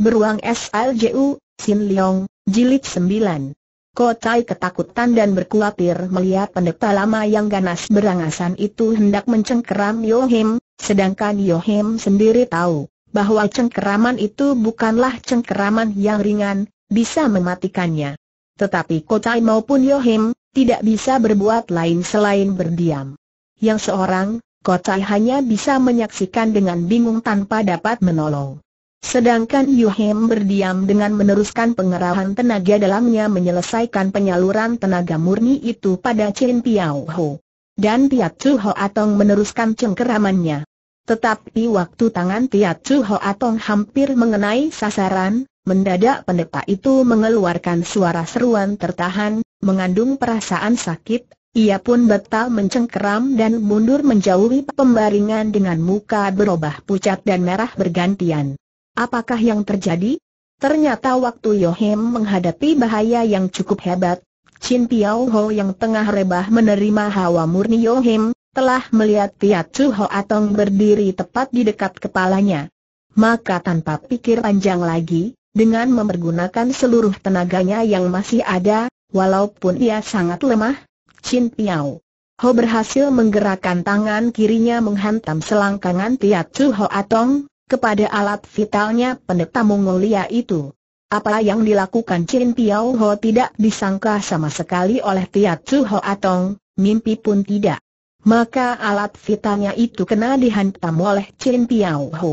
Beruang SLJU, Sin Leong, Jilid 9. Kotai ketakutan dan berkuatir melihat pendeta lama yang ganas berangasan itu hendak mencengkeram Yohim, sedangkan Yohim sendiri tahu bahwa cengkeraman itu bukanlah cengkeraman yang ringan, bisa mematikannya. Tetapi Kotai maupun Yohim tidak bisa berbuat lain selain berdiam. Yang seorang, Kotai hanya bisa menyaksikan dengan bingung tanpa dapat menolong. Sedangkan Yuhem berdiam dengan meneruskan pengerahan tenaga dalamnya menyelesaikan penyaluran tenaga murni itu pada Chen Piao Ho. Dan Tiat Chu Ho Atong meneruskan cengkeramannya. Tetapi waktu tangan Tiat Chu Ho Atong hampir mengenai sasaran, mendadak pendeta itu mengeluarkan suara seruan tertahan, mengandung perasaan sakit ia pun betal mencengkeram dan mundur menjauhi pembaringan dengan muka berubah pucat dan merah bergantian. Apakah yang terjadi? Ternyata waktu Yohem menghadapi bahaya yang cukup hebat, Chin Piao Ho yang tengah rebah menerima hawa murni Yohem, telah melihat Tiat Chu Ho Atong berdiri tepat di dekat kepalanya. Maka tanpa pikir panjang lagi, dengan mempergunakan seluruh tenaganya yang masih ada, walaupun ia sangat lemah, Chin Piao Ho berhasil menggerakkan tangan kirinya menghantam selangkangan Tiat Chu Ho Atong, kepada alat vitalnya pendeta Mongolia itu. Apa yang dilakukan Chin Piao Ho tidak disangka sama sekali oleh Tiat Chu Ho Atong, mimpi pun tidak. Maka alat vitalnya itu kena dihantam oleh Chin Piao Ho.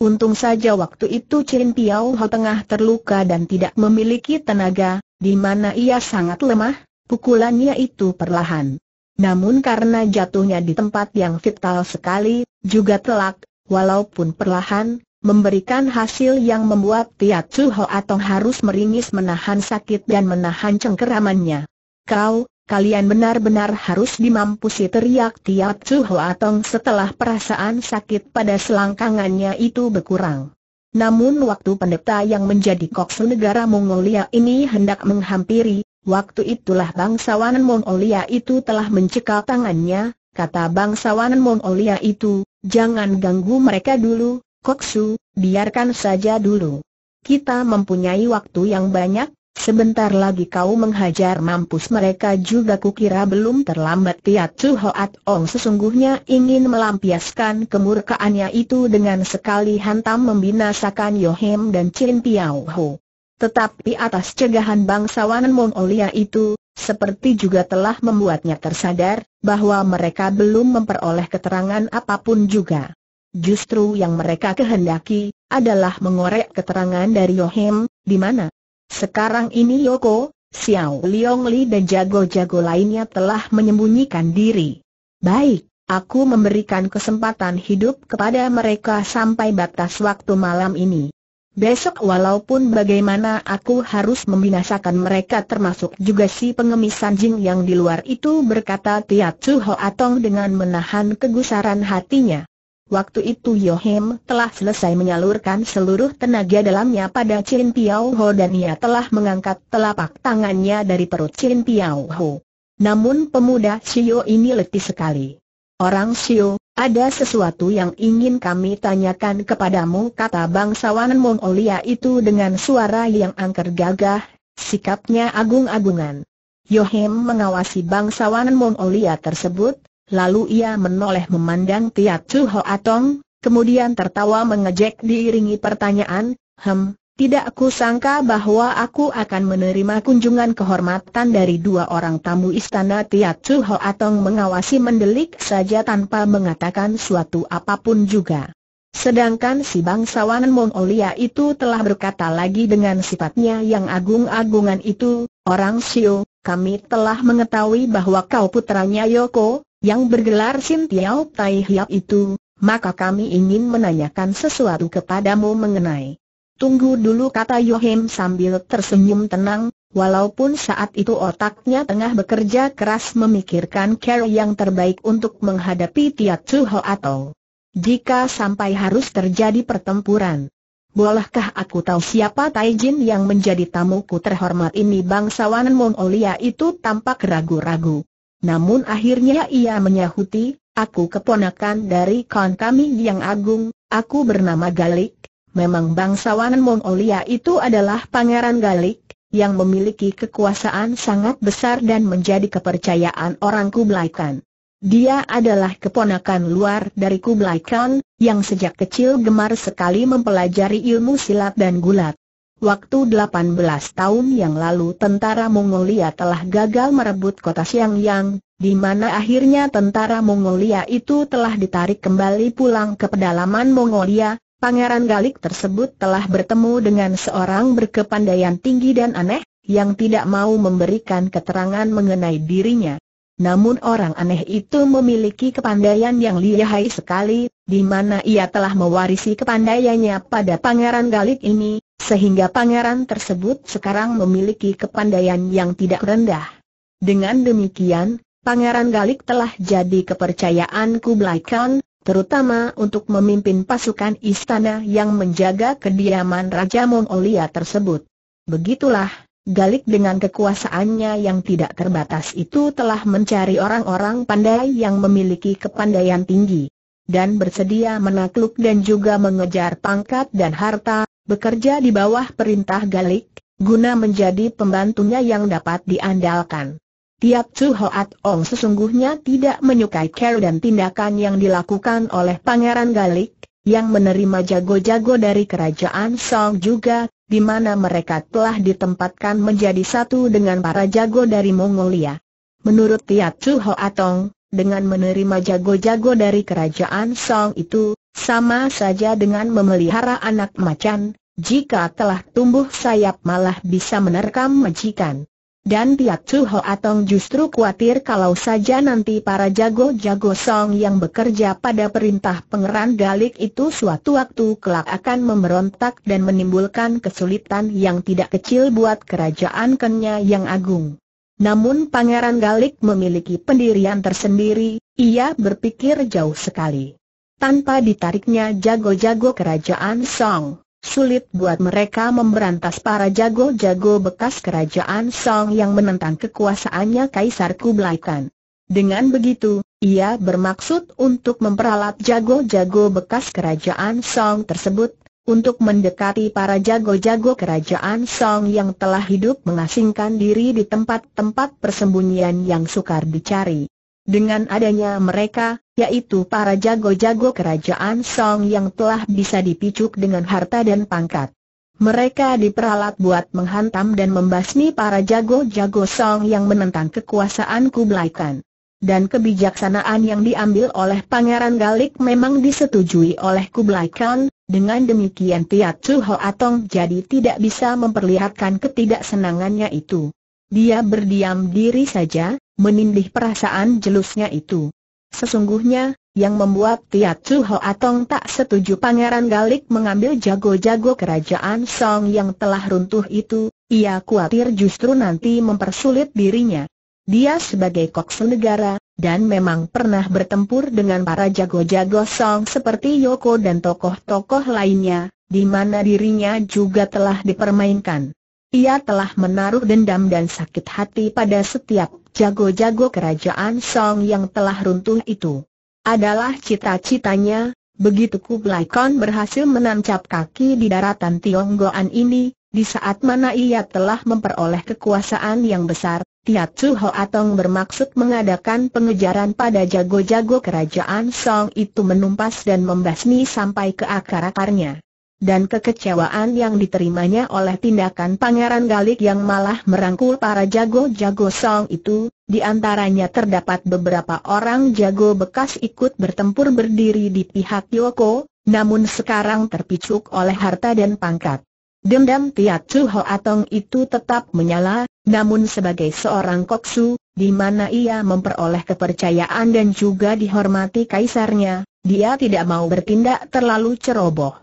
Untung saja waktu itu Chin Piao Ho tengah terluka dan tidak memiliki tenaga, di mana ia sangat lemah, pukulannya itu perlahan. Namun karena jatuhnya di tempat yang vital sekali, juga telak, walaupun perlahan, memberikan hasil yang membuat Tia Su Ho Atong harus meringis menahan sakit dan menahan cengkeramannya. Kau, kalian benar-benar harus dimampusi teriak Tia Su Ho Atong setelah perasaan sakit pada selangkangannya itu berkurang. Namun waktu pendeta yang menjadi koksu negara Mongolia ini hendak menghampiri, waktu itulah bangsawan Mongolia itu telah mencekal tangannya, kata bangsawan Mongolia itu, jangan ganggu mereka dulu, Koksu, biarkan saja dulu. Kita mempunyai waktu yang banyak, sebentar lagi kau menghajar mampus mereka juga kukira belum terlambat Tiat Chu Hoat Ong sesungguhnya ingin melampiaskan kemurkaannya itu dengan sekali hantam membinasakan Yohem dan Chin Piao Ho. Tetapi atas cegahan bangsawan Mongolia itu, seperti juga telah membuatnya tersadar, bahwa mereka belum memperoleh keterangan apapun juga. Justru yang mereka kehendaki, adalah mengorek keterangan dari Yohem, di mana sekarang ini Yoko, Xiao Liong Li dan jago-jago lainnya telah menyembunyikan diri. Baik, aku memberikan kesempatan hidup kepada mereka sampai batas waktu malam ini. Besok walaupun bagaimana aku harus membinasakan mereka termasuk juga si pengemis anjing yang di luar itu berkata Tiat Chu Atong dengan menahan kegusaran hatinya. Waktu itu Yohem telah selesai menyalurkan seluruh tenaga dalamnya pada Chin Piao Ho dan ia telah mengangkat telapak tangannya dari perut Chin Piao Ho. Namun pemuda Sio ini letih sekali. Orang Sio, ada sesuatu yang ingin kami tanyakan kepadamu kata bangsawan Mongolia itu dengan suara yang angker gagah, sikapnya agung-agungan. Yohem mengawasi bangsawan Mongolia tersebut, lalu ia menoleh memandang Tiat Chu Atong, kemudian tertawa mengejek diiringi pertanyaan, Hem, tidak aku sangka bahwa aku akan menerima kunjungan kehormatan dari dua orang tamu istana Tiat Chu atau mengawasi mendelik saja tanpa mengatakan suatu apapun juga. Sedangkan si bangsawan Mongolia itu telah berkata lagi dengan sifatnya yang agung-agungan itu, Orang Sio, kami telah mengetahui bahwa kau putranya Yoko, yang bergelar Sintiau Tai Hiap itu, maka kami ingin menanyakan sesuatu kepadamu mengenai Tunggu dulu kata Yohim sambil tersenyum tenang, walaupun saat itu otaknya tengah bekerja keras memikirkan cara yang terbaik untuk menghadapi Tiat Chu atau jika sampai harus terjadi pertempuran. Bolehkah aku tahu siapa Taijin yang menjadi tamuku terhormat ini bangsawan Mongolia itu tampak ragu-ragu. Namun akhirnya ia menyahuti, aku keponakan dari kawan kami yang agung, aku bernama Galik, memang bangsawan Mongolia itu adalah Pangeran Galik, yang memiliki kekuasaan sangat besar dan menjadi kepercayaan orang Kublai Khan. Dia adalah keponakan luar dari Kublai Khan, yang sejak kecil gemar sekali mempelajari ilmu silat dan gulat. Waktu 18 tahun yang lalu tentara Mongolia telah gagal merebut kota Xiangyang, di mana akhirnya tentara Mongolia itu telah ditarik kembali pulang ke pedalaman Mongolia, Pangeran Galik tersebut telah bertemu dengan seorang berkepandaian tinggi dan aneh, yang tidak mau memberikan keterangan mengenai dirinya. Namun orang aneh itu memiliki kepandaian yang lihai sekali, di mana ia telah mewarisi kepandaiannya pada Pangeran Galik ini, sehingga pangeran tersebut sekarang memiliki kepandaian yang tidak rendah. Dengan demikian, Pangeran Galik telah jadi kepercayaan Kublai Khan, terutama untuk memimpin pasukan istana yang menjaga kediaman Raja Mongolia tersebut. Begitulah, Galik dengan kekuasaannya yang tidak terbatas itu telah mencari orang-orang pandai yang memiliki kepandaian tinggi dan bersedia menakluk dan juga mengejar pangkat dan harta, bekerja di bawah perintah Galik, guna menjadi pembantunya yang dapat diandalkan. Tiap Chu Hoat Ong sesungguhnya tidak menyukai care dan tindakan yang dilakukan oleh Pangeran Galik, yang menerima jago-jago dari kerajaan Song juga, di mana mereka telah ditempatkan menjadi satu dengan para jago dari Mongolia. Menurut Tiap Chu Hoat Ong, dengan menerima jago-jago dari kerajaan Song itu, sama saja dengan memelihara anak macan, jika telah tumbuh sayap malah bisa menerkam majikan. Dan pihak Chu Ho Atong justru khawatir kalau saja nanti para jago-jago Song yang bekerja pada perintah pengeran Galik itu suatu waktu kelak akan memberontak dan menimbulkan kesulitan yang tidak kecil buat kerajaan Kenya yang agung. Namun Pangeran Galik memiliki pendirian tersendiri, ia berpikir jauh sekali. Tanpa ditariknya jago-jago kerajaan Song, sulit buat mereka memberantas para jago-jago bekas kerajaan Song yang menentang kekuasaannya Kaisar Kublai Khan. Dengan begitu, ia bermaksud untuk memperalat jago-jago bekas kerajaan Song tersebut, untuk mendekati para jago-jago kerajaan Song yang telah hidup mengasingkan diri di tempat-tempat persembunyian yang sukar dicari. Dengan adanya mereka, yaitu para jago-jago kerajaan Song yang telah bisa dipicuk dengan harta dan pangkat. Mereka diperalat buat menghantam dan membasmi para jago-jago Song yang menentang kekuasaan Kublai Khan. Dan kebijaksanaan yang diambil oleh Pangeran Galik memang disetujui oleh Kublai Khan, dengan demikian Tiat Chu Atong jadi tidak bisa memperlihatkan ketidaksenangannya itu. Dia berdiam diri saja, menindih perasaan jelusnya itu. Sesungguhnya, yang membuat Tiat Ho Hoatong tak setuju Pangeran Galik mengambil jago-jago kerajaan Song yang telah runtuh itu, ia khawatir justru nanti mempersulit dirinya. Dia sebagai koksu negara, dan memang pernah bertempur dengan para jago-jago Song seperti Yoko dan tokoh-tokoh lainnya, di mana dirinya juga telah dipermainkan. Ia telah menaruh dendam dan sakit hati pada setiap jago-jago kerajaan Song yang telah runtuh itu. Adalah cita-citanya, begitu Kublai Khan berhasil menancap kaki di daratan Tionggoan ini, di saat mana ia telah memperoleh kekuasaan yang besar, Tiatsu Hoatong bermaksud mengadakan pengejaran pada jago-jago kerajaan Song itu menumpas dan membasmi sampai ke akar-akarnya dan kekecewaan yang diterimanya oleh tindakan Pangeran Galik yang malah merangkul para jago-jago Song itu, di antaranya terdapat beberapa orang jago bekas ikut bertempur berdiri di pihak Yoko, namun sekarang terpicuk oleh harta dan pangkat. Dendam Tiat Chu Atong itu tetap menyala, namun sebagai seorang koksu, di mana ia memperoleh kepercayaan dan juga dihormati kaisarnya, dia tidak mau bertindak terlalu ceroboh.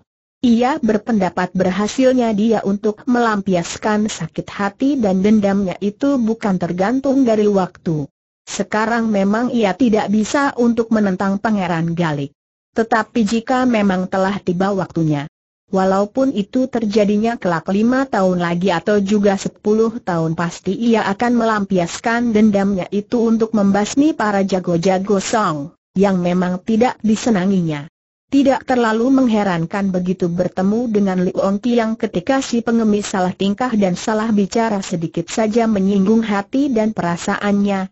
Ia berpendapat berhasilnya dia untuk melampiaskan sakit hati dan dendamnya itu bukan tergantung dari waktu. Sekarang memang ia tidak bisa untuk menentang Pangeran Galik. Tetapi jika memang telah tiba waktunya, Walaupun itu terjadinya kelak lima tahun lagi atau juga sepuluh tahun pasti ia akan melampiaskan dendamnya itu untuk membasmi para jago-jago Song, yang memang tidak disenanginya. Tidak terlalu mengherankan begitu bertemu dengan Li Ongki yang ketika si pengemis salah tingkah dan salah bicara sedikit saja menyinggung hati dan perasaannya,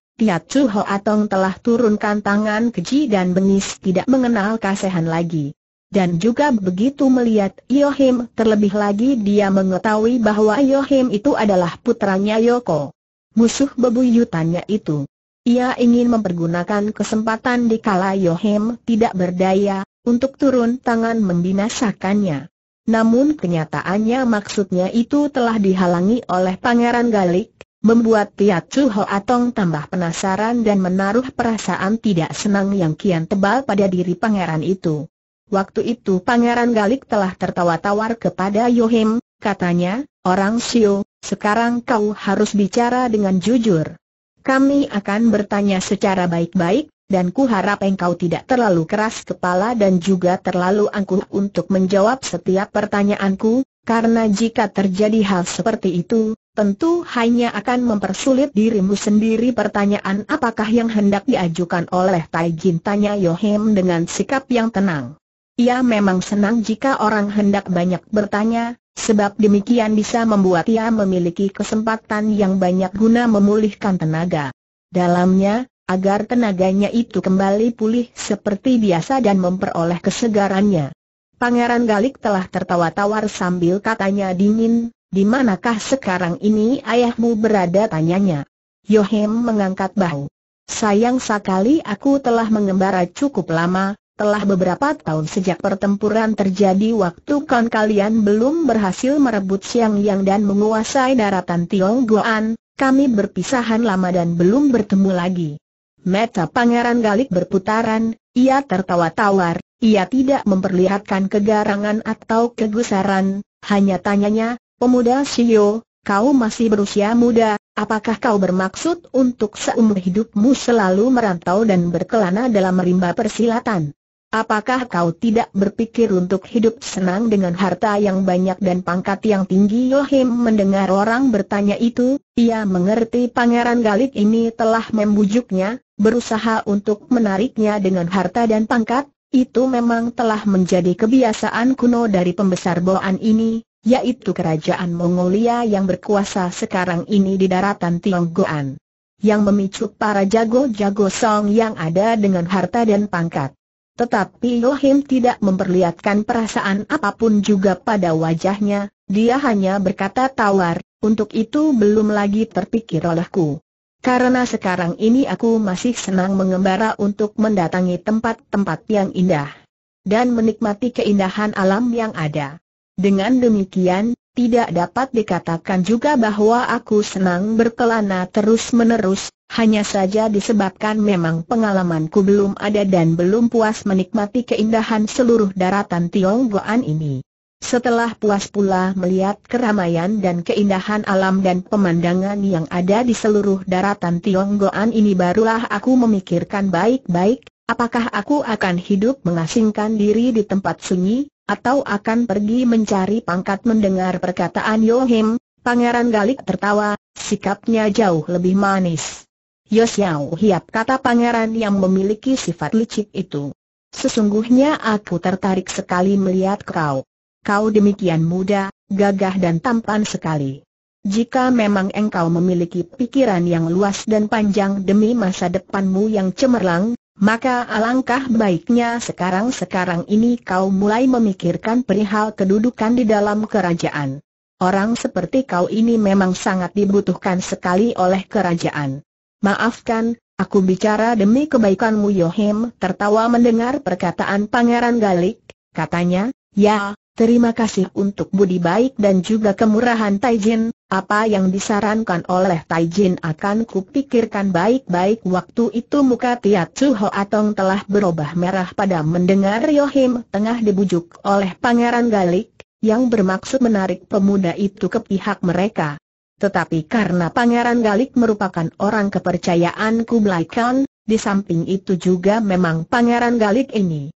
Ho Atong telah turunkan tangan keji dan bengis tidak mengenal kasihan lagi. Dan juga begitu melihat Yohim terlebih lagi dia mengetahui bahwa Yohim itu adalah putranya Yoko. Musuh bebuyutannya itu. Ia ingin mempergunakan kesempatan dikala Yohim tidak berdaya, untuk turun tangan membinasakannya. Namun kenyataannya maksudnya itu telah dihalangi oleh Pangeran Galik, membuat Tiat Chu Atong tambah penasaran dan menaruh perasaan tidak senang yang kian tebal pada diri pangeran itu. Waktu itu Pangeran Galik telah tertawa-tawar kepada Yohim, katanya, Orang Sio, sekarang kau harus bicara dengan jujur. Kami akan bertanya secara baik-baik, dan ku harap engkau tidak terlalu keras kepala dan juga terlalu angkuh untuk menjawab setiap pertanyaanku, karena jika terjadi hal seperti itu, tentu hanya akan mempersulit dirimu sendiri pertanyaan apakah yang hendak diajukan oleh Tai Jin tanya Yohem dengan sikap yang tenang. Ia memang senang jika orang hendak banyak bertanya, sebab demikian bisa membuat ia memiliki kesempatan yang banyak guna memulihkan tenaga. Dalamnya, agar tenaganya itu kembali pulih seperti biasa dan memperoleh kesegarannya. Pangeran Galik telah tertawa tawar sambil katanya dingin, di manakah sekarang ini ayahmu berada tanyanya. Yohem mengangkat bahu. Sayang sekali aku telah mengembara cukup lama, telah beberapa tahun sejak pertempuran terjadi waktu kan kalian belum berhasil merebut Siang Yang dan menguasai daratan Tionggoan, kami berpisahan lama dan belum bertemu lagi. Mata Pangeran Galik berputaran, ia tertawa tawar, ia tidak memperlihatkan kegarangan atau kegusaran, hanya tanyanya, pemuda Sio, kau masih berusia muda, apakah kau bermaksud untuk seumur hidupmu selalu merantau dan berkelana dalam rimba persilatan? Apakah kau tidak berpikir untuk hidup senang dengan harta yang banyak dan pangkat yang tinggi? Yohim mendengar orang bertanya itu, ia mengerti Pangeran Galik ini telah membujuknya, berusaha untuk menariknya dengan harta dan pangkat, itu memang telah menjadi kebiasaan kuno dari pembesar Boan ini, yaitu kerajaan Mongolia yang berkuasa sekarang ini di daratan Tionggoan. Yang memicu para jago-jago song yang ada dengan harta dan pangkat. Tetapi Yohim tidak memperlihatkan perasaan apapun juga pada wajahnya, dia hanya berkata tawar, untuk itu belum lagi terpikir olehku. Karena sekarang ini aku masih senang mengembara untuk mendatangi tempat-tempat yang indah dan menikmati keindahan alam yang ada. Dengan demikian, tidak dapat dikatakan juga bahwa aku senang berkelana terus-menerus, hanya saja disebabkan memang pengalamanku belum ada dan belum puas menikmati keindahan seluruh daratan Tionggoan ini. Setelah puas pula melihat keramaian dan keindahan alam dan pemandangan yang ada di seluruh daratan Tionggoan ini barulah aku memikirkan baik-baik, apakah aku akan hidup mengasingkan diri di tempat sunyi, atau akan pergi mencari pangkat mendengar perkataan Yohim, Pangeran Galik tertawa, sikapnya jauh lebih manis. Yosiao Hiap kata pangeran yang memiliki sifat licik itu. Sesungguhnya aku tertarik sekali melihat kau kau demikian muda, gagah dan tampan sekali. Jika memang engkau memiliki pikiran yang luas dan panjang demi masa depanmu yang cemerlang, maka alangkah baiknya sekarang-sekarang ini kau mulai memikirkan perihal kedudukan di dalam kerajaan. Orang seperti kau ini memang sangat dibutuhkan sekali oleh kerajaan. Maafkan, aku bicara demi kebaikanmu Yohim tertawa mendengar perkataan Pangeran Galik, katanya, ya, Terima kasih untuk budi baik dan juga kemurahan Taijin, apa yang disarankan oleh Taijin akan kupikirkan baik-baik waktu itu muka Tiat Suho Atong telah berubah merah pada mendengar Yohim tengah dibujuk oleh Pangeran Galik, yang bermaksud menarik pemuda itu ke pihak mereka. Tetapi karena Pangeran Galik merupakan orang kepercayaan Kublai Khan, di samping itu juga memang Pangeran Galik ini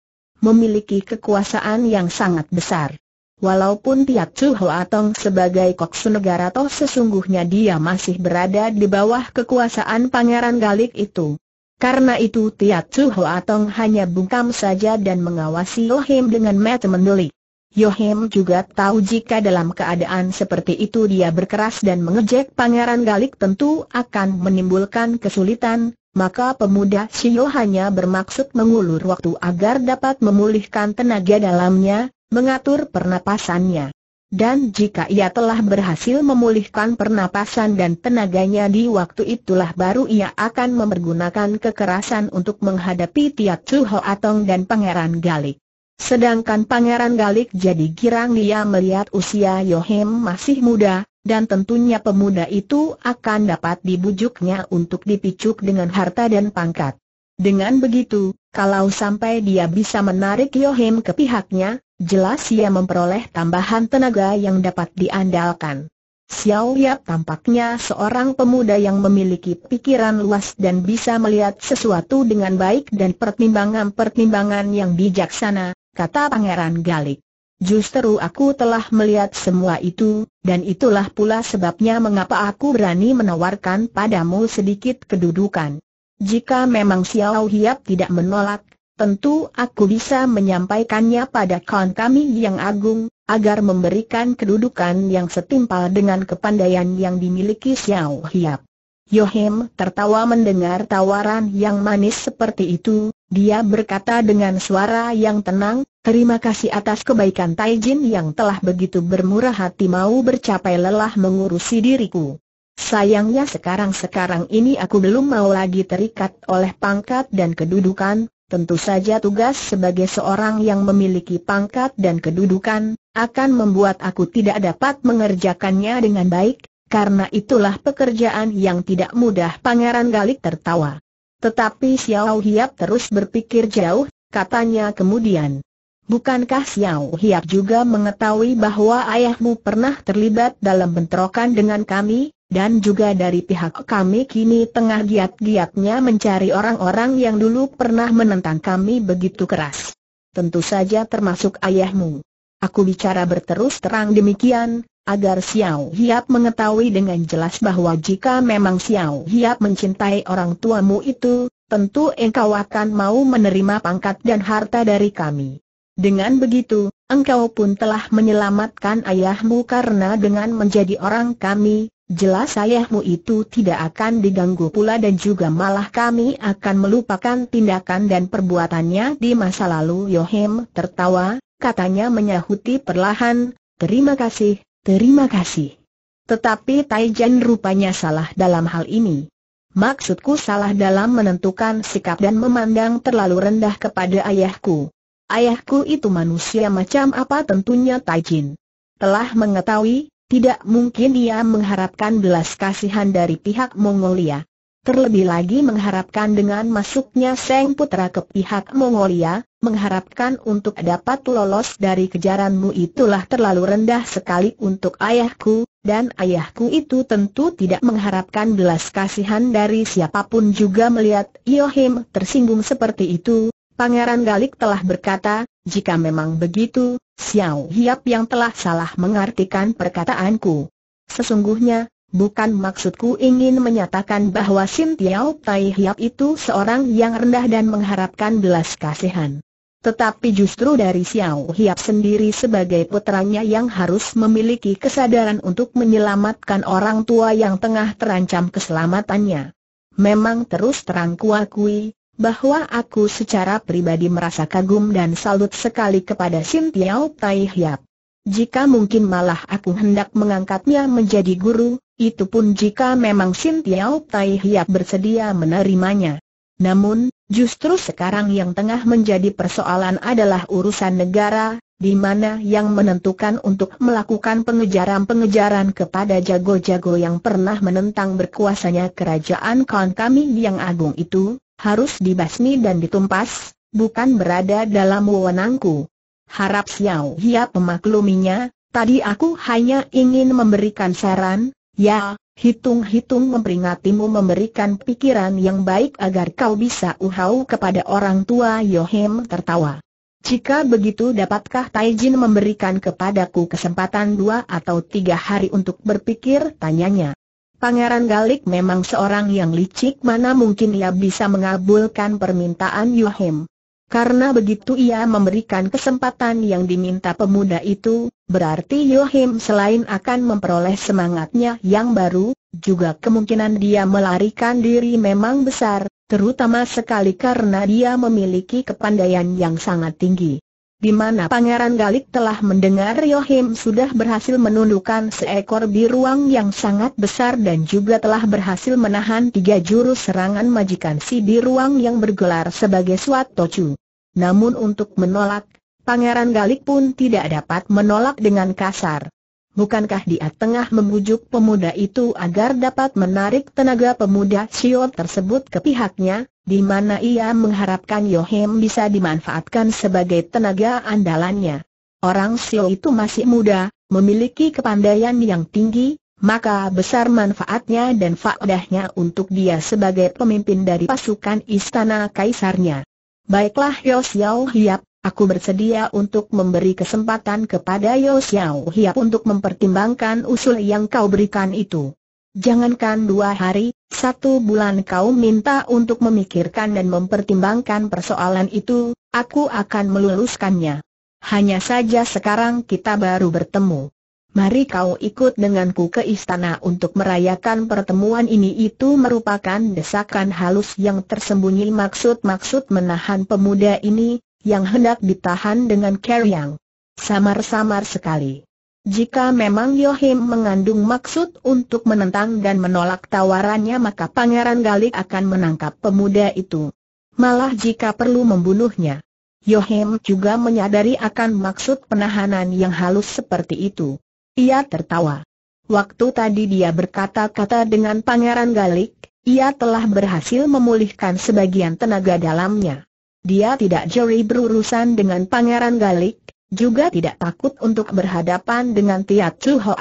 memiliki kekuasaan yang sangat besar. Walaupun Tiat Chu Hoa Tong sebagai koksu negara toh sesungguhnya dia masih berada di bawah kekuasaan Pangeran Galik itu. Karena itu Tiat Chu Hoa Tong hanya bungkam saja dan mengawasi Yohim dengan mata mendelik. Yohim juga tahu jika dalam keadaan seperti itu dia berkeras dan mengejek Pangeran Galik tentu akan menimbulkan kesulitan, maka pemuda Sio hanya bermaksud mengulur waktu agar dapat memulihkan tenaga dalamnya, mengatur pernapasannya. Dan jika ia telah berhasil memulihkan pernapasan dan tenaganya di waktu itulah baru ia akan memergunakan kekerasan untuk menghadapi Tiat Chu Atong dan Pangeran Galik. Sedangkan Pangeran Galik jadi girang dia melihat usia Yohem masih muda, dan tentunya pemuda itu akan dapat dibujuknya untuk dipicuk dengan harta dan pangkat. Dengan begitu, kalau sampai dia bisa menarik Yohim ke pihaknya, jelas ia memperoleh tambahan tenaga yang dapat diandalkan. Xiao Yap tampaknya seorang pemuda yang memiliki pikiran luas dan bisa melihat sesuatu dengan baik dan pertimbangan-pertimbangan yang bijaksana, kata Pangeran Galik. Justru aku telah melihat semua itu, dan itulah pula sebabnya mengapa aku berani menawarkan padamu sedikit kedudukan. Jika memang Xiao Hiap tidak menolak, tentu aku bisa menyampaikannya pada kawan kami yang agung, agar memberikan kedudukan yang setimpal dengan kepandaian yang dimiliki Xiao Hiap. Yohem tertawa mendengar tawaran yang manis seperti itu, dia berkata dengan suara yang tenang, Terima kasih atas kebaikan Taijin yang telah begitu bermurah hati mau bercapai lelah mengurusi diriku. Sayangnya sekarang-sekarang ini aku belum mau lagi terikat oleh pangkat dan kedudukan, tentu saja tugas sebagai seorang yang memiliki pangkat dan kedudukan, akan membuat aku tidak dapat mengerjakannya dengan baik, karena itulah pekerjaan yang tidak mudah Pangeran Galik tertawa. Tetapi Xiao Hiap terus berpikir jauh, katanya kemudian. Bukankah Xiao Hiap juga mengetahui bahwa ayahmu pernah terlibat dalam bentrokan dengan kami, dan juga dari pihak kami kini tengah giat-giatnya mencari orang-orang yang dulu pernah menentang kami begitu keras. Tentu saja termasuk ayahmu. Aku bicara berterus terang demikian, agar Xiao Hiap mengetahui dengan jelas bahwa jika memang Xiao Hiap mencintai orang tuamu itu, tentu engkau akan mau menerima pangkat dan harta dari kami. Dengan begitu, engkau pun telah menyelamatkan ayahmu karena dengan menjadi orang kami, jelas ayahmu itu tidak akan diganggu pula dan juga malah kami akan melupakan tindakan dan perbuatannya di masa lalu. Yohem tertawa, katanya menyahuti perlahan, terima kasih, terima kasih. Tetapi Taijan rupanya salah dalam hal ini. Maksudku salah dalam menentukan sikap dan memandang terlalu rendah kepada ayahku. Ayahku itu manusia macam apa tentunya Taijin. Telah mengetahui, tidak mungkin ia mengharapkan belas kasihan dari pihak Mongolia. Terlebih lagi mengharapkan dengan masuknya Seng Putra ke pihak Mongolia, mengharapkan untuk dapat lolos dari kejaranmu itulah terlalu rendah sekali untuk ayahku, dan ayahku itu tentu tidak mengharapkan belas kasihan dari siapapun juga melihat Yohim tersinggung seperti itu, Pangeran Galik telah berkata, jika memang begitu, Xiao Hiap yang telah salah mengartikan perkataanku. Sesungguhnya, bukan maksudku ingin menyatakan bahwa Sin Tiao Tai Hiap itu seorang yang rendah dan mengharapkan belas kasihan. Tetapi justru dari Xiao Hiap sendiri sebagai putranya yang harus memiliki kesadaran untuk menyelamatkan orang tua yang tengah terancam keselamatannya. Memang terus terang kuakui, bahwa aku secara pribadi merasa kagum dan salut sekali kepada Sim Tiao Tai Hiap. Jika mungkin malah aku hendak mengangkatnya menjadi guru, itu pun jika memang Sim Tiao Tai Hiap bersedia menerimanya. Namun, justru sekarang yang tengah menjadi persoalan adalah urusan negara, di mana yang menentukan untuk melakukan pengejaran-pengejaran kepada jago-jago yang pernah menentang berkuasanya kerajaan kawan kami yang agung itu, harus dibasmi dan ditumpas, bukan berada dalam wewenangku. Harap Xiao Hia memakluminya, tadi aku hanya ingin memberikan saran, ya, hitung-hitung memperingatimu memberikan pikiran yang baik agar kau bisa uhau kepada orang tua Yohem tertawa. Jika begitu dapatkah Taijin memberikan kepadaku kesempatan dua atau tiga hari untuk berpikir tanyanya. Pangeran Galik memang seorang yang licik mana mungkin ia bisa mengabulkan permintaan Yohim? Karena begitu ia memberikan kesempatan yang diminta pemuda itu, berarti Yohim selain akan memperoleh semangatnya yang baru, juga kemungkinan dia melarikan diri memang besar, terutama sekali karena dia memiliki kepandaian yang sangat tinggi di mana Pangeran Galik telah mendengar Yohim sudah berhasil menundukkan seekor biruang yang sangat besar dan juga telah berhasil menahan tiga jurus serangan majikan si biruang yang bergelar sebagai Swatocu. Namun untuk menolak, Pangeran Galik pun tidak dapat menolak dengan kasar. Bukankah dia tengah membujuk pemuda itu agar dapat menarik tenaga pemuda Sio tersebut ke pihaknya, di mana ia mengharapkan Yohem bisa dimanfaatkan sebagai tenaga andalannya. Orang Sio itu masih muda, memiliki kepandaian yang tinggi, maka besar manfaatnya dan faedahnya untuk dia sebagai pemimpin dari pasukan istana kaisarnya. Baiklah Yosiao Hiap, Aku bersedia untuk memberi kesempatan kepada Yo Xiao Hiap untuk mempertimbangkan usul yang kau berikan itu. Jangankan dua hari, satu bulan kau minta untuk memikirkan dan mempertimbangkan persoalan itu, aku akan meluluskannya. Hanya saja sekarang kita baru bertemu. Mari kau ikut denganku ke istana untuk merayakan pertemuan ini itu merupakan desakan halus yang tersembunyi maksud-maksud menahan pemuda ini, yang hendak ditahan dengan Yang Samar-samar sekali. Jika memang Yohim mengandung maksud untuk menentang dan menolak tawarannya maka Pangeran Galik akan menangkap pemuda itu. Malah jika perlu membunuhnya. Yohim juga menyadari akan maksud penahanan yang halus seperti itu. Ia tertawa. Waktu tadi dia berkata-kata dengan Pangeran Galik, ia telah berhasil memulihkan sebagian tenaga dalamnya. Dia tidak jeli berurusan dengan Pangeran Galik, juga tidak takut untuk berhadapan dengan Tiat Chu Ho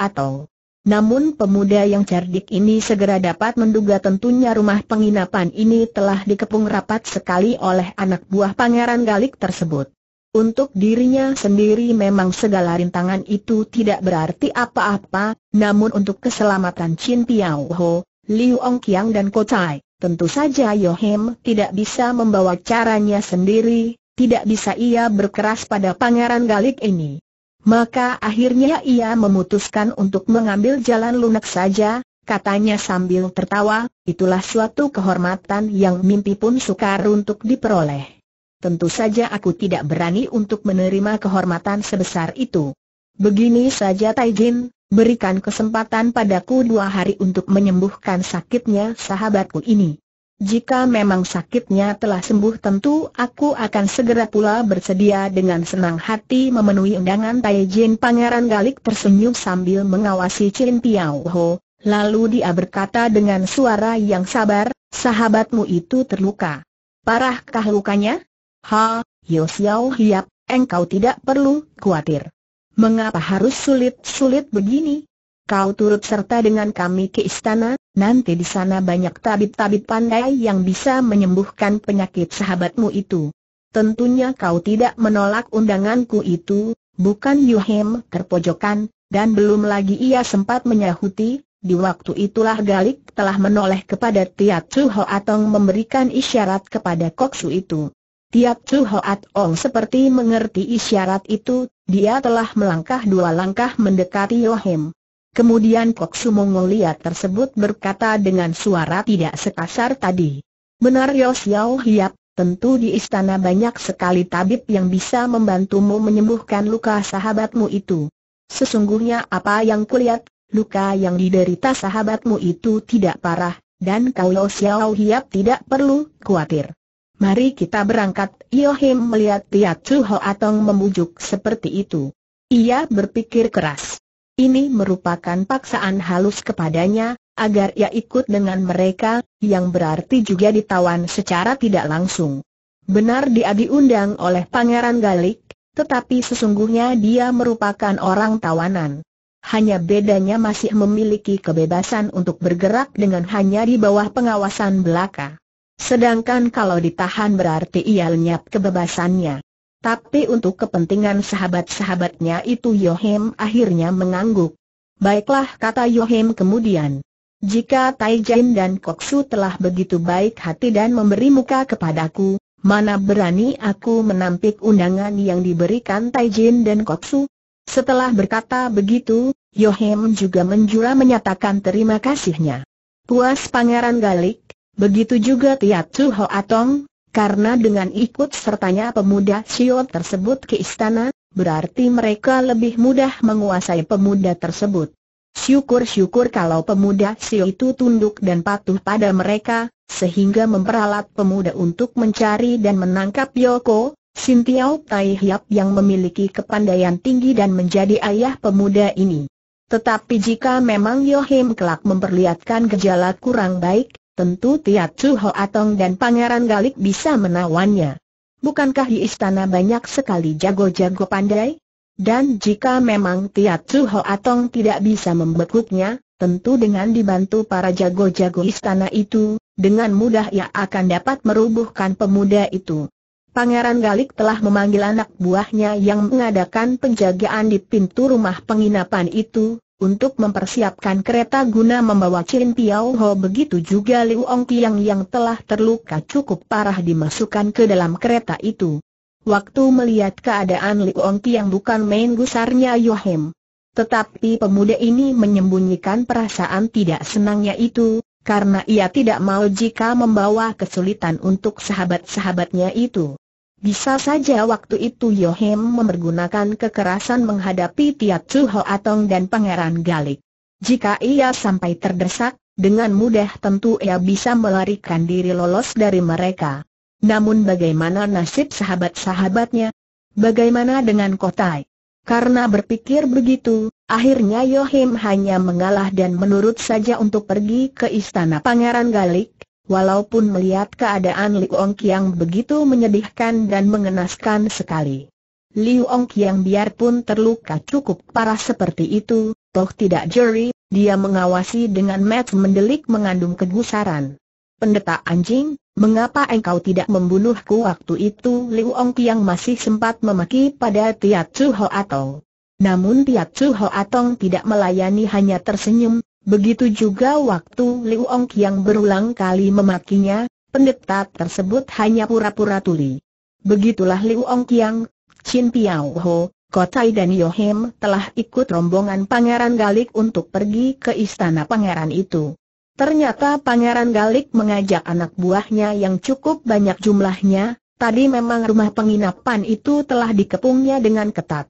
Namun pemuda yang cerdik ini segera dapat menduga tentunya rumah penginapan ini telah dikepung rapat sekali oleh anak buah pangeran Galik tersebut. Untuk dirinya sendiri memang segala rintangan itu tidak berarti apa-apa, namun untuk keselamatan Chin Piao Ho, Liu Ong Kiang dan Ko Chai Tentu saja Yohem tidak bisa membawa caranya sendiri, tidak bisa ia berkeras pada pangeran Galik ini. Maka akhirnya ia memutuskan untuk mengambil jalan lunak saja, katanya sambil tertawa, itulah suatu kehormatan yang mimpi pun sukar untuk diperoleh. Tentu saja aku tidak berani untuk menerima kehormatan sebesar itu. Begini saja Taijin, berikan kesempatan padaku dua hari untuk menyembuhkan sakitnya sahabatku ini. Jika memang sakitnya telah sembuh tentu aku akan segera pula bersedia dengan senang hati memenuhi undangan Tai Jin Pangeran Galik tersenyum sambil mengawasi Chin Piao Ho, lalu dia berkata dengan suara yang sabar, sahabatmu itu terluka. Parahkah lukanya? Ha, Yosiao Hiap, engkau tidak perlu khawatir. Mengapa harus sulit-sulit begini? Kau turut serta dengan kami ke istana, nanti di sana banyak tabib-tabib pandai yang bisa menyembuhkan penyakit sahabatmu itu. Tentunya kau tidak menolak undanganku itu, bukan Yuhem terpojokan, dan belum lagi ia sempat menyahuti, di waktu itulah Galik telah menoleh kepada Tiat Suho atau memberikan isyarat kepada Koksu itu. Tiap Chu Hoat Ong seperti mengerti isyarat itu, dia telah melangkah dua langkah mendekati Yohem. Kemudian Kok Su Mongolia tersebut berkata dengan suara tidak sekasar tadi. Benar Yo Xiao Hiap, tentu di istana banyak sekali tabib yang bisa membantumu menyembuhkan luka sahabatmu itu. Sesungguhnya apa yang kulihat, luka yang diderita sahabatmu itu tidak parah, dan kalau Xiao Hiap tidak perlu khawatir. Mari kita berangkat, Yohim melihat Tia Chu Atong membujuk seperti itu. Ia berpikir keras. Ini merupakan paksaan halus kepadanya, agar ia ikut dengan mereka, yang berarti juga ditawan secara tidak langsung. Benar dia diundang oleh Pangeran Galik, tetapi sesungguhnya dia merupakan orang tawanan. Hanya bedanya masih memiliki kebebasan untuk bergerak dengan hanya di bawah pengawasan belaka. Sedangkan kalau ditahan berarti ia lenyap kebebasannya. Tapi untuk kepentingan sahabat-sahabatnya itu Yohem akhirnya mengangguk. Baiklah kata Yohem kemudian. Jika Taijin dan Koksu telah begitu baik hati dan memberi muka kepadaku, mana berani aku menampik undangan yang diberikan Taijin dan Koksu? Setelah berkata begitu, Yohem juga menjura menyatakan terima kasihnya. Puas Pangeran Galik, Begitu juga Tiatu Hoatong, karena dengan ikut sertanya pemuda Sio tersebut ke istana, berarti mereka lebih mudah menguasai pemuda tersebut. Syukur-syukur kalau pemuda Sio itu tunduk dan patuh pada mereka, sehingga memperalat pemuda untuk mencari dan menangkap Yoko, Sintiau Tai Hiap yang memiliki kepandaian tinggi dan menjadi ayah pemuda ini. Tetapi jika memang Yohim kelak memperlihatkan gejala kurang baik, Tentu Tiat Chu Atong dan Pangeran Galik bisa menawannya. Bukankah di istana banyak sekali jago-jago pandai? Dan jika memang Tiat Chu Atong tidak bisa membekuknya, tentu dengan dibantu para jago-jago istana itu, dengan mudah ia akan dapat merubuhkan pemuda itu. Pangeran Galik telah memanggil anak buahnya yang mengadakan penjagaan di pintu rumah penginapan itu, untuk mempersiapkan kereta guna membawa Chin Piao Ho begitu juga Liu Ong Piang yang telah terluka cukup parah dimasukkan ke dalam kereta itu. Waktu melihat keadaan Liu Ong Piang bukan main gusarnya Yohem. Tetapi pemuda ini menyembunyikan perasaan tidak senangnya itu, karena ia tidak mau jika membawa kesulitan untuk sahabat-sahabatnya itu. Bisa saja waktu itu Yohem mempergunakan kekerasan menghadapi Tiat Suho Atong dan Pangeran Galik. Jika ia sampai terdesak, dengan mudah tentu ia bisa melarikan diri lolos dari mereka. Namun bagaimana nasib sahabat-sahabatnya? Bagaimana dengan Kotai? Karena berpikir begitu, akhirnya Yohim hanya mengalah dan menurut saja untuk pergi ke istana Pangeran Galik, walaupun melihat keadaan Liu Ong Kiang begitu menyedihkan dan mengenaskan sekali. Liu Ong Kiang biarpun terluka cukup parah seperti itu, toh tidak jeri, dia mengawasi dengan mat mendelik mengandung kegusaran. Pendeta anjing, mengapa engkau tidak membunuhku waktu itu? Liu Ong Kiang masih sempat memaki pada Tiat Chu Ho Atong. Namun Tiat Chu Ho Atong tidak melayani hanya tersenyum, Begitu juga waktu Liu Ong yang berulang kali memakinya, pendeta tersebut hanya pura-pura tuli. Begitulah Liu Ong Kiang, Chin Piao Ho, Kotai dan Yohem telah ikut rombongan Pangeran Galik untuk pergi ke istana pangeran itu. Ternyata Pangeran Galik mengajak anak buahnya yang cukup banyak jumlahnya, tadi memang rumah penginapan itu telah dikepungnya dengan ketat.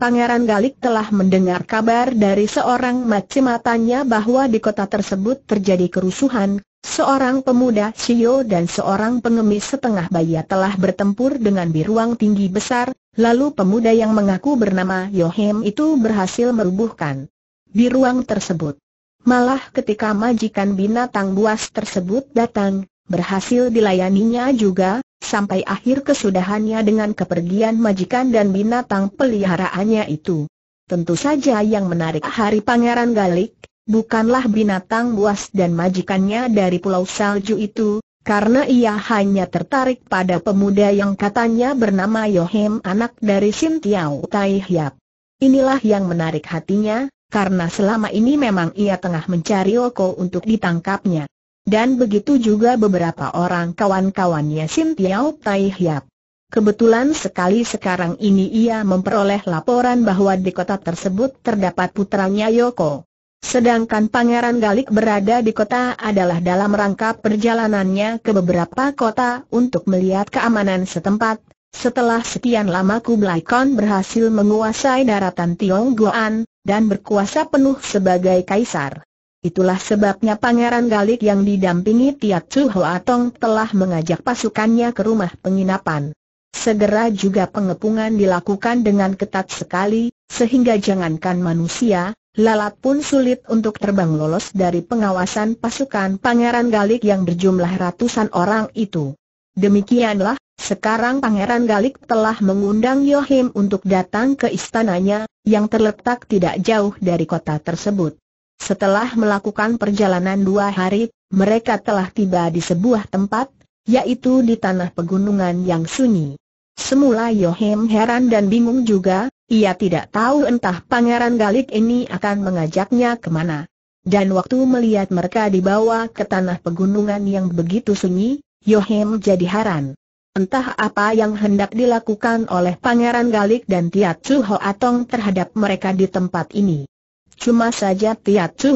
Pangeran Galik telah mendengar kabar dari seorang macimatanya bahwa di kota tersebut terjadi kerusuhan, seorang pemuda Sio e dan seorang pengemis setengah baya telah bertempur dengan biruang tinggi besar, lalu pemuda yang mengaku bernama Yohem itu berhasil merubuhkan biruang tersebut. Malah ketika majikan binatang buas tersebut datang, berhasil dilayaninya juga, sampai akhir kesudahannya dengan kepergian majikan dan binatang peliharaannya itu. Tentu saja yang menarik hari Pangeran Galik, bukanlah binatang buas dan majikannya dari Pulau Salju itu, karena ia hanya tertarik pada pemuda yang katanya bernama Yohem anak dari Sintiau Taihyap. Inilah yang menarik hatinya, karena selama ini memang ia tengah mencari Oko untuk ditangkapnya dan begitu juga beberapa orang kawan-kawannya Sim Tiao Tai Hiap. Kebetulan sekali sekarang ini ia memperoleh laporan bahwa di kota tersebut terdapat putranya Yoko. Sedangkan Pangeran Galik berada di kota adalah dalam rangka perjalanannya ke beberapa kota untuk melihat keamanan setempat. Setelah sekian lama Kublai Khan berhasil menguasai daratan Tiongguan dan berkuasa penuh sebagai kaisar. Itulah sebabnya Pangeran Galik yang didampingi Tiat Chu telah mengajak pasukannya ke rumah penginapan. Segera juga pengepungan dilakukan dengan ketat sekali, sehingga jangankan manusia, lalat pun sulit untuk terbang lolos dari pengawasan pasukan Pangeran Galik yang berjumlah ratusan orang itu. Demikianlah, sekarang Pangeran Galik telah mengundang Yohim untuk datang ke istananya, yang terletak tidak jauh dari kota tersebut. Setelah melakukan perjalanan dua hari, mereka telah tiba di sebuah tempat, yaitu di tanah pegunungan yang sunyi. Semula Yohem heran dan bingung juga, ia tidak tahu entah Pangeran Galik ini akan mengajaknya kemana. Dan waktu melihat mereka dibawa ke tanah pegunungan yang begitu sunyi, Yohem jadi heran. Entah apa yang hendak dilakukan oleh Pangeran Galik dan Tiat Suho Atong terhadap mereka di tempat ini. Cuma saja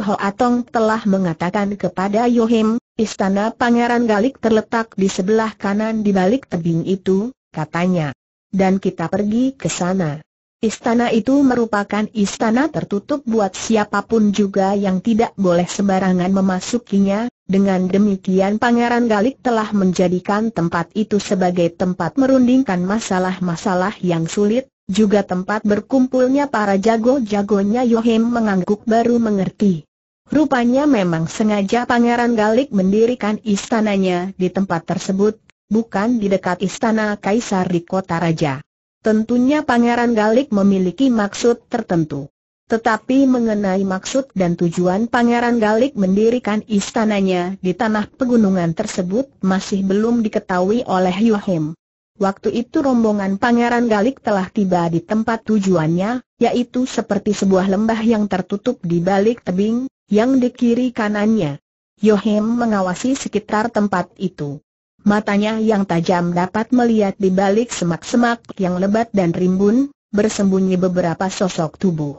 Ho Atong telah mengatakan kepada Yohim, istana Pangeran Galik terletak di sebelah kanan di balik tebing itu, katanya. Dan kita pergi ke sana. Istana itu merupakan istana tertutup buat siapapun juga yang tidak boleh sembarangan memasukinya, dengan demikian Pangeran Galik telah menjadikan tempat itu sebagai tempat merundingkan masalah-masalah yang sulit, juga tempat berkumpulnya para jago-jagonya Yohim mengangguk baru mengerti. Rupanya memang sengaja Pangeran Galik mendirikan istananya di tempat tersebut, bukan di dekat istana Kaisar di kota raja. Tentunya Pangeran Galik memiliki maksud tertentu. Tetapi mengenai maksud dan tujuan Pangeran Galik mendirikan istananya di tanah pegunungan tersebut masih belum diketahui oleh Yohim. Waktu itu rombongan Pangeran Galik telah tiba di tempat tujuannya, yaitu seperti sebuah lembah yang tertutup di balik tebing, yang di kiri kanannya. Yohem mengawasi sekitar tempat itu. Matanya yang tajam dapat melihat di balik semak-semak yang lebat dan rimbun, bersembunyi beberapa sosok tubuh.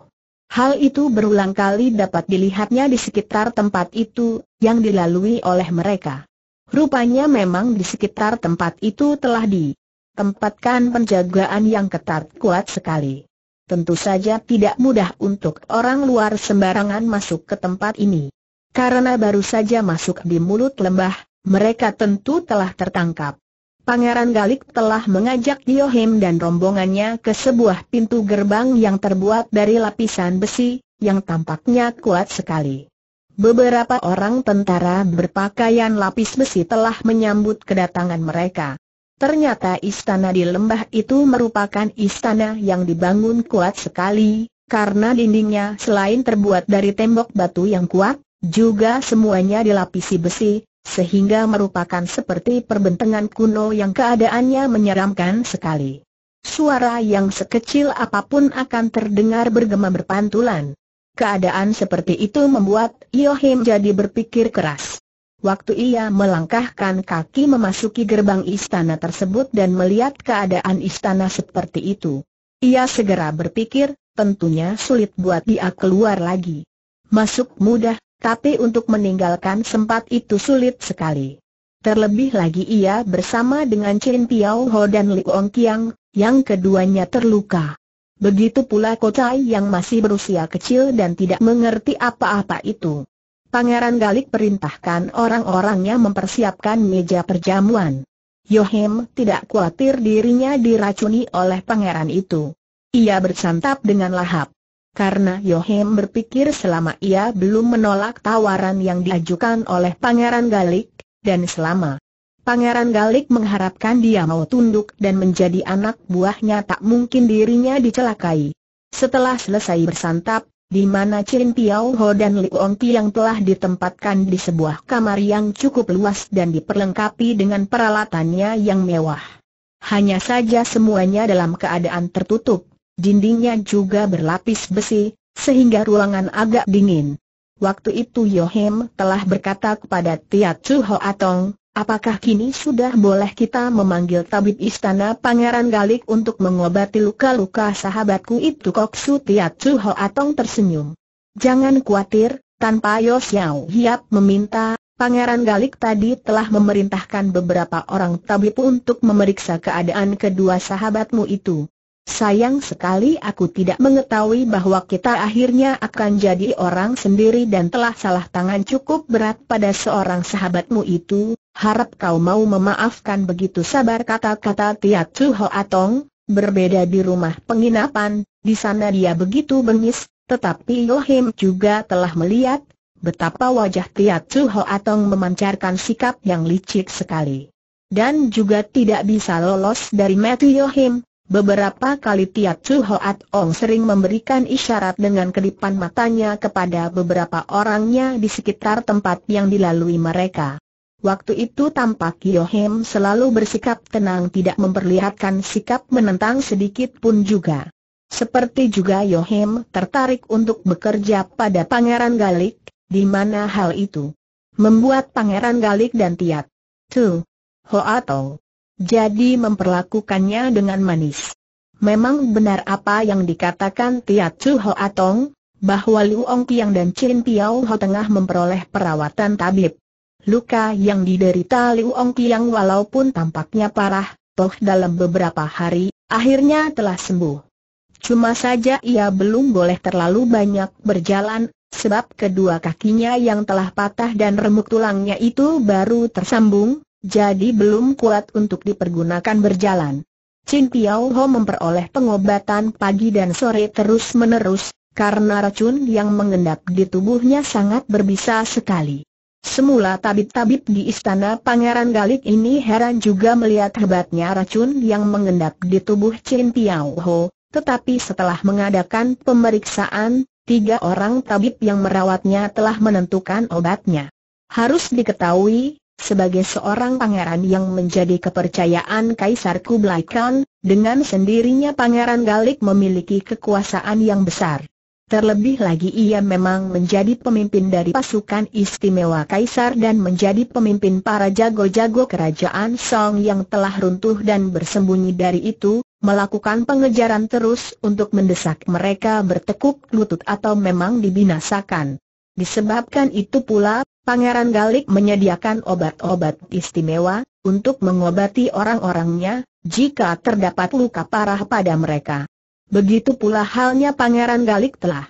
Hal itu berulang kali dapat dilihatnya di sekitar tempat itu, yang dilalui oleh mereka. Rupanya memang di sekitar tempat itu telah di tempatkan penjagaan yang ketat kuat sekali. Tentu saja tidak mudah untuk orang luar sembarangan masuk ke tempat ini. Karena baru saja masuk di mulut lembah, mereka tentu telah tertangkap. Pangeran Galik telah mengajak Diohim dan rombongannya ke sebuah pintu gerbang yang terbuat dari lapisan besi, yang tampaknya kuat sekali. Beberapa orang tentara berpakaian lapis besi telah menyambut kedatangan mereka. Ternyata istana di lembah itu merupakan istana yang dibangun kuat sekali, karena dindingnya selain terbuat dari tembok batu yang kuat, juga semuanya dilapisi besi, sehingga merupakan seperti perbentangan kuno yang keadaannya menyeramkan sekali. Suara yang sekecil apapun akan terdengar bergema berpantulan. Keadaan seperti itu membuat Yohim jadi berpikir keras. Waktu ia melangkahkan kaki memasuki gerbang istana tersebut dan melihat keadaan istana seperti itu, ia segera berpikir, tentunya sulit buat dia keluar lagi. Masuk mudah, tapi untuk meninggalkan sempat itu sulit sekali. Terlebih lagi ia bersama dengan Chen Piao Ho dan Li Ong Kiang, yang keduanya terluka. Begitu pula Kocai yang masih berusia kecil dan tidak mengerti apa-apa itu. Pangeran Galik perintahkan orang-orangnya mempersiapkan meja perjamuan. Yohim tidak khawatir dirinya diracuni oleh pangeran itu. Ia bersantap dengan lahap. Karena Yohim berpikir selama ia belum menolak tawaran yang diajukan oleh pangeran Galik, dan selama Pangeran Galik mengharapkan dia mau tunduk dan menjadi anak buahnya tak mungkin dirinya dicelakai. Setelah selesai bersantap, di mana Chen Piao Ho dan Liu Pi yang telah ditempatkan di sebuah kamar yang cukup luas dan diperlengkapi dengan peralatannya yang mewah. Hanya saja semuanya dalam keadaan tertutup, dindingnya juga berlapis besi, sehingga ruangan agak dingin. Waktu itu Yohem telah berkata kepada Tia Chu Ho Atong, Apakah kini sudah boleh kita memanggil tabib istana Pangeran Galik untuk mengobati luka-luka sahabatku itu Kok Su Ho Atong tersenyum. Jangan khawatir, tanpa Yo Xiao Hiap meminta, Pangeran Galik tadi telah memerintahkan beberapa orang tabib untuk memeriksa keadaan kedua sahabatmu itu. Sayang sekali aku tidak mengetahui bahwa kita akhirnya akan jadi orang sendiri dan telah salah tangan cukup berat pada seorang sahabatmu itu, harap kau mau memaafkan begitu sabar kata-kata Tiat Chu Atong, berbeda di rumah penginapan, di sana dia begitu bengis, tetapi Yohim juga telah melihat betapa wajah Tiat Chu Atong memancarkan sikap yang licik sekali. Dan juga tidak bisa lolos dari Matthew Yohim, Beberapa kali Tiat Chu Hoat Ong sering memberikan isyarat dengan kedipan matanya kepada beberapa orangnya di sekitar tempat yang dilalui mereka. Waktu itu tampak Yohem selalu bersikap tenang tidak memperlihatkan sikap menentang sedikit pun juga. Seperti juga Yohem tertarik untuk bekerja pada Pangeran Galik, di mana hal itu membuat Pangeran Galik dan Tiat Chu Hoat Ong jadi memperlakukannya dengan manis. Memang benar apa yang dikatakan Tiat Chu Ho Atong, bahwa Liu Ong Piang dan Chin Piao Ho tengah memperoleh perawatan tabib. Luka yang diderita Liu Ong Piang walaupun tampaknya parah, toh dalam beberapa hari, akhirnya telah sembuh. Cuma saja ia belum boleh terlalu banyak berjalan, sebab kedua kakinya yang telah patah dan remuk tulangnya itu baru tersambung, jadi belum kuat untuk dipergunakan berjalan. Chin Piao Ho memperoleh pengobatan pagi dan sore terus-menerus, karena racun yang mengendap di tubuhnya sangat berbisa sekali. Semula tabib-tabib di istana Pangeran Galik ini heran juga melihat hebatnya racun yang mengendap di tubuh Chin Piao Ho, tetapi setelah mengadakan pemeriksaan, tiga orang tabib yang merawatnya telah menentukan obatnya. Harus diketahui, sebagai seorang pangeran yang menjadi kepercayaan Kaisar Kublai Khan, dengan sendirinya Pangeran Galik memiliki kekuasaan yang besar. Terlebih lagi ia memang menjadi pemimpin dari pasukan istimewa Kaisar dan menjadi pemimpin para jago-jago kerajaan Song yang telah runtuh dan bersembunyi dari itu, melakukan pengejaran terus untuk mendesak mereka bertekuk lutut atau memang dibinasakan. Disebabkan itu pula, Pangeran Galik menyediakan obat-obat istimewa, untuk mengobati orang-orangnya, jika terdapat luka parah pada mereka. Begitu pula halnya Pangeran Galik telah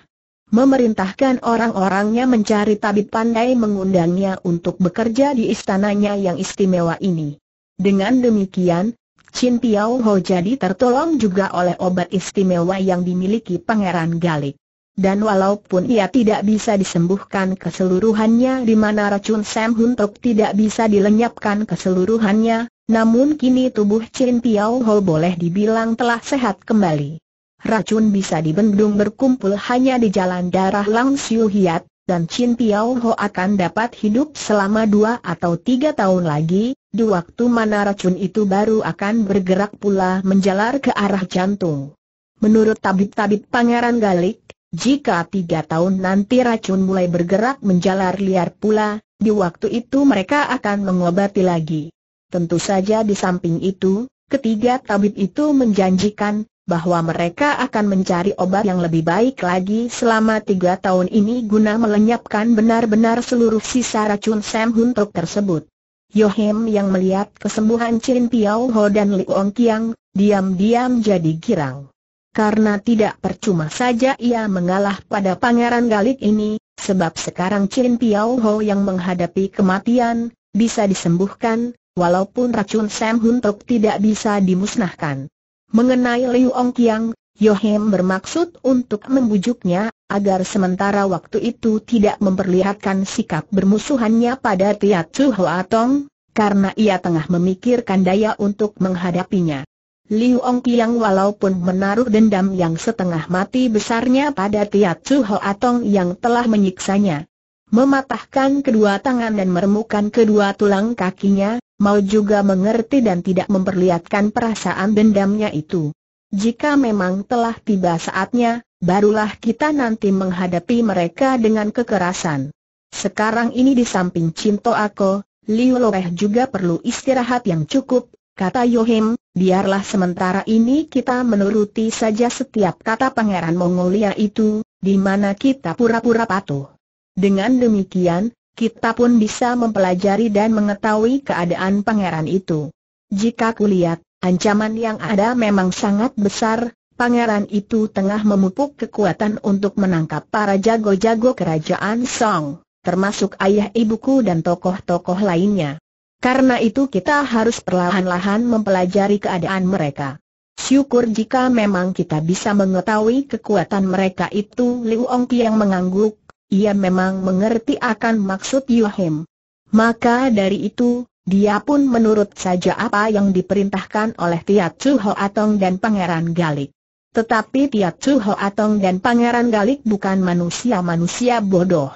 memerintahkan orang-orangnya mencari tabib pandai mengundangnya untuk bekerja di istananya yang istimewa ini. Dengan demikian, Chin Piao Ho jadi tertolong juga oleh obat istimewa yang dimiliki Pangeran Galik. Dan walaupun ia tidak bisa disembuhkan keseluruhannya di mana racun Sam Hun tidak bisa dilenyapkan keseluruhannya, namun kini tubuh Chin Piao Ho boleh dibilang telah sehat kembali. Racun bisa dibendung berkumpul hanya di jalan darah Lang Siu Hiat, dan Chin Piao Ho akan dapat hidup selama dua atau tiga tahun lagi, di waktu mana racun itu baru akan bergerak pula menjalar ke arah jantung. Menurut tabib-tabib Pangeran Galik, jika tiga tahun nanti racun mulai bergerak menjalar liar pula, di waktu itu mereka akan mengobati lagi. Tentu saja di samping itu, ketiga tabib itu menjanjikan bahwa mereka akan mencari obat yang lebih baik lagi selama tiga tahun ini guna melenyapkan benar-benar seluruh sisa racun Sam Huntok tersebut. Yohem yang melihat kesembuhan Chin Piao Ho dan Liu Ong Kiang, diam-diam jadi girang karena tidak percuma saja ia mengalah pada pangeran Galik ini, sebab sekarang Chin Piao Ho yang menghadapi kematian, bisa disembuhkan, walaupun racun Sam Hun Tok tidak bisa dimusnahkan. Mengenai Liu Ong Kiang, Yohem bermaksud untuk membujuknya, agar sementara waktu itu tidak memperlihatkan sikap bermusuhannya pada Tia Chu Hoa Tong, karena ia tengah memikirkan daya untuk menghadapinya. Liu Ong Piang walaupun menaruh dendam yang setengah mati besarnya pada Tiat Chu Ho Atong yang telah menyiksanya. Mematahkan kedua tangan dan meremukan kedua tulang kakinya, mau juga mengerti dan tidak memperlihatkan perasaan dendamnya itu. Jika memang telah tiba saatnya, barulah kita nanti menghadapi mereka dengan kekerasan. Sekarang ini di samping Cinto Ako, Liu Loeh juga perlu istirahat yang cukup, Kata Yohim, biarlah sementara ini kita menuruti saja setiap kata Pangeran Mongolia itu, di mana kita pura-pura patuh. Dengan demikian, kita pun bisa mempelajari dan mengetahui keadaan Pangeran itu. Jika kulihat, ancaman yang ada memang sangat besar, Pangeran itu tengah memupuk kekuatan untuk menangkap para jago-jago kerajaan Song, termasuk ayah ibuku dan tokoh-tokoh lainnya. Karena itu kita harus perlahan-lahan mempelajari keadaan mereka. Syukur jika memang kita bisa mengetahui kekuatan mereka itu Liu Ong yang mengangguk, ia memang mengerti akan maksud Yohim. Maka dari itu, dia pun menurut saja apa yang diperintahkan oleh Tiat Chu Ho Atong dan Pangeran Galik. Tetapi Tiat Chu Ho Atong dan Pangeran Galik bukan manusia-manusia bodoh.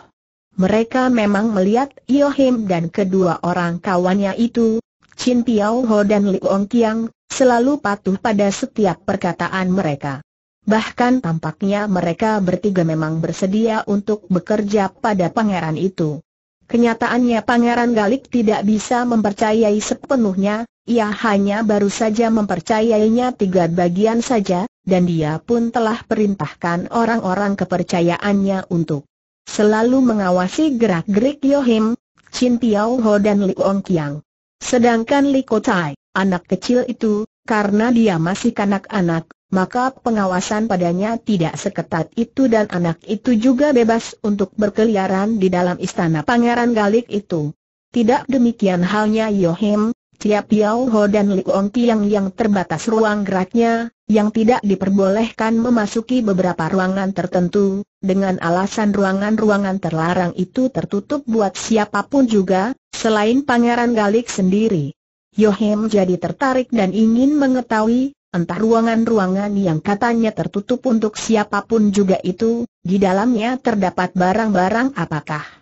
Mereka memang melihat Yohim dan kedua orang kawannya itu, Chin Piao Ho dan Li Ong Kiang, selalu patuh pada setiap perkataan mereka. Bahkan tampaknya mereka bertiga memang bersedia untuk bekerja pada pangeran itu. Kenyataannya Pangeran Galik tidak bisa mempercayai sepenuhnya, ia hanya baru saja mempercayainya tiga bagian saja, dan dia pun telah perintahkan orang-orang kepercayaannya untuk selalu mengawasi gerak-gerik Yohim, Chin Tiao Ho dan Li Ong Kiang. Sedangkan Li Tai, anak kecil itu, karena dia masih kanak kanak maka pengawasan padanya tidak seketat itu dan anak itu juga bebas untuk berkeliaran di dalam istana pangeran Galik itu. Tidak demikian halnya Yohim, Cia Piao Ho dan Li Ong Tiang yang terbatas ruang geraknya, yang tidak diperbolehkan memasuki beberapa ruangan tertentu, dengan alasan ruangan-ruangan terlarang itu tertutup buat siapapun juga, selain Pangeran Galik sendiri. Yohem jadi tertarik dan ingin mengetahui, entah ruangan-ruangan yang katanya tertutup untuk siapapun juga itu, di dalamnya terdapat barang-barang apakah.